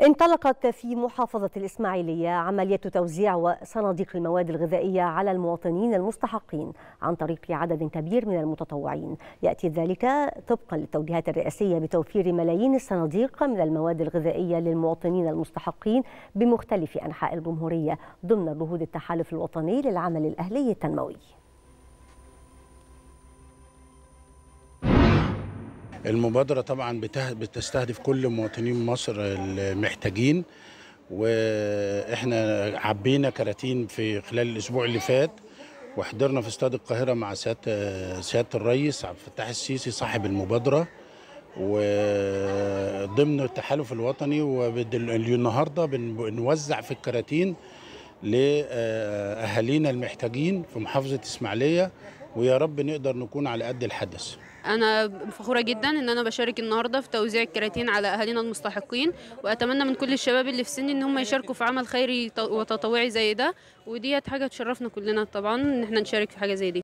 انطلقت في محافظة الإسماعيلية عملية توزيع صناديق المواد الغذائية على المواطنين المستحقين عن طريق عدد كبير من المتطوعين يأتي ذلك طبقا للتوجيهات الرئاسية بتوفير ملايين الصناديق من المواد الغذائية للمواطنين المستحقين بمختلف أنحاء الجمهورية ضمن جهود التحالف الوطني للعمل الأهلي التنموي المبادرة طبعا بتستهدف كل مواطنين مصر المحتاجين واحنا عبينا كراتين في خلال الاسبوع اللي فات وحضرنا في استاد القاهرة مع سيادة سيادة الرئيس عبد الفتاح السيسي صاحب المبادرة وضمن التحالف الوطني النهاردة بنوزع في الكراتين لأهالينا المحتاجين في محافظة إسماعيلية ويا رب نقدر نكون على قد الحدث انا فخوره جدا ان انا بشارك النهارده في توزيع الكراتين على اهالينا المستحقين واتمنى من كل الشباب اللي في سني ان هم يشاركوا في عمل خيري وتطوعي زي ده وديت حاجه تشرفنا كلنا طبعا ان احنا نشارك في حاجه زي دي